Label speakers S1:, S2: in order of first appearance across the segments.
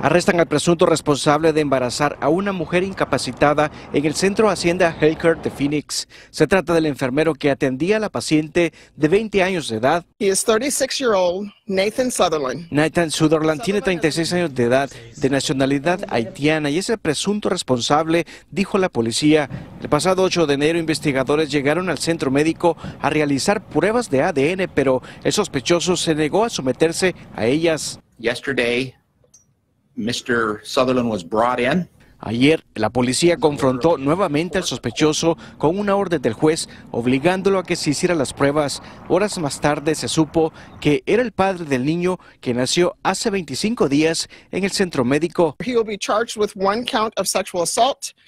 S1: Arrestan al presunto responsable de embarazar a una mujer incapacitada en el centro Hacienda Helker de Phoenix. Se trata del enfermero que atendía a la paciente de 20 años de edad. Nathan Sutherland. tiene 36 años de edad, de nacionalidad haitiana y es el presunto responsable, dijo la policía. El pasado 8 de enero investigadores llegaron al centro médico a realizar pruebas de ADN, pero el sospechoso se negó a someterse a ellas. Yesterday Ayer, la policía confrontó nuevamente al sospechoso con una orden del juez obligándolo a que se hiciera las pruebas. Horas más tarde se supo que era el padre del niño que nació hace 25 días en el centro médico.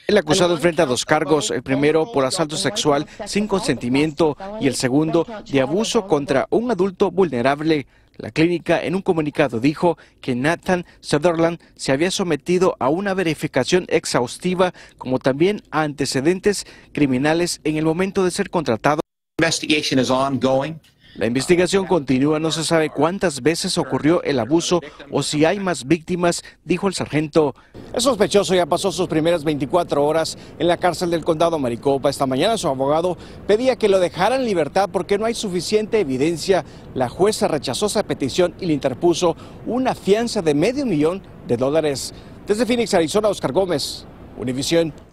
S1: El acusado enfrenta dos cargos, el primero por asalto sexual sin consentimiento y el segundo de abuso contra un adulto vulnerable. La clínica en un comunicado dijo que Nathan Sutherland se había sometido a una verificación exhaustiva como también a antecedentes criminales en el momento de ser contratado. investigation is ongoing. La investigación continúa, no se sabe cuántas veces ocurrió el abuso o si hay más víctimas, dijo el sargento. El sospechoso ya pasó sus primeras 24 horas en la cárcel del condado Maricopa. Esta mañana su abogado pedía que lo dejaran en libertad porque no hay suficiente evidencia. La jueza rechazó esa petición y le interpuso una fianza de medio millón de dólares. Desde Phoenix, Arizona, Oscar Gómez, Univisión.